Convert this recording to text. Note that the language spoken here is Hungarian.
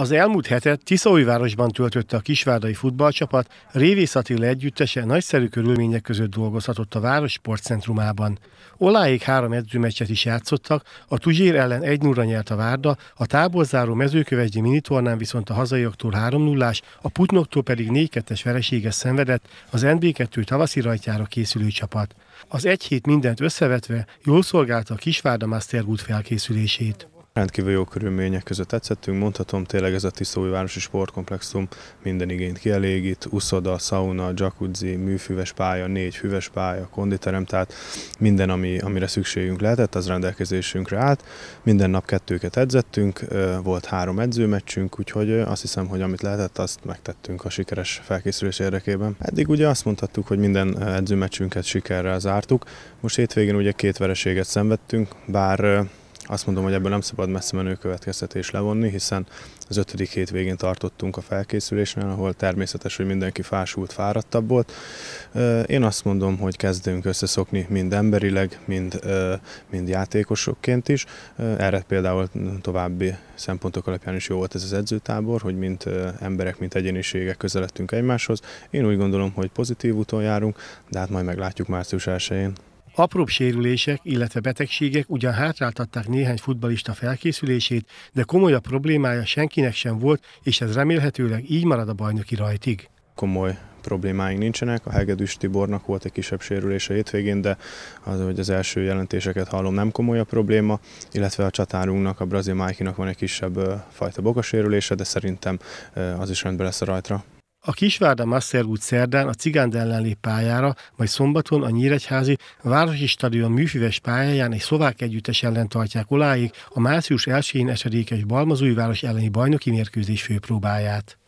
Az elmúlt hetet Tiszaújvárosban töltötte a kisvárdai futballcsapat, Révész Attila együttese nagyszerű körülmények között dolgozhatott a város sportcentrumában. Oláig három edzőmeccset is játszottak, a Tuzsér ellen 1 0 nyert a Várda, a táborzáró mezőkövesdi minitornán viszont a hazaioktól 3 0 a Putnoktól pedig 4 2 vereséges szenvedett az NB2 tavaszi rajtjára készülő csapat. Az egy hét mindent összevetve jól szolgálta a Kisvárda Masterwood felkészülését. Rendkívül jó körülmények között tetszettünk, mondhatom, tényleg ez a városi Sportkomplexum minden igényt kielégít, uszoda, sauna, jacuzzi, műfüves pálya, négy füves pálya, konditerem, tehát minden, ami, amire szükségünk lehetett, az rendelkezésünkre állt. Minden nap kettőket edzettünk, volt három edzőmeccsünk, úgyhogy azt hiszem, hogy amit lehetett, azt megtettünk a sikeres felkészülés érdekében. Eddig ugye azt mondhattuk, hogy minden edzőmeccsünket sikerrel zártuk, most hétvégén ugye két vereséget szenvedtünk, bár azt mondom, hogy ebből nem szabad messze menő következtetés levonni, hiszen az ötödik hétvégén tartottunk a felkészülésnél, ahol természetes, hogy mindenki fásult, fáradtabb volt. Én azt mondom, hogy kezdünk összeszokni mind emberileg, mind, mind játékosokként is. Erre például további szempontok alapján is jó volt ez az edzőtábor, hogy mint emberek, mint egyéniségek közeledtünk egymáshoz. Én úgy gondolom, hogy pozitív úton járunk, de hát majd meglátjuk március 1-én. Apróbb sérülések, illetve betegségek ugyan hátráltatták néhány futbalista felkészülését, de komolyabb problémája senkinek sem volt, és ez remélhetőleg így marad a bajnoki rajtig. Komoly problémáink nincsenek. A Hegedűs Tibornak volt egy kisebb sérülése hétvégén, de az, hogy az első jelentéseket hallom, nem komoly a probléma, illetve a csatárunknak, a brazil Májkinak van egy kisebb fajta bokasérülése, de szerintem az is rendben lesz a rajtra. A Kisvárda út szerdán a Cigánd ellen lép pályára, majd szombaton a Nyíregyházi Városi Stadion műfüves pályáján egy szlovák együttes ellen tartják oláig a március 1-én esedékes Balmazújváros elleni bajnoki mérkőzés főpróbáját.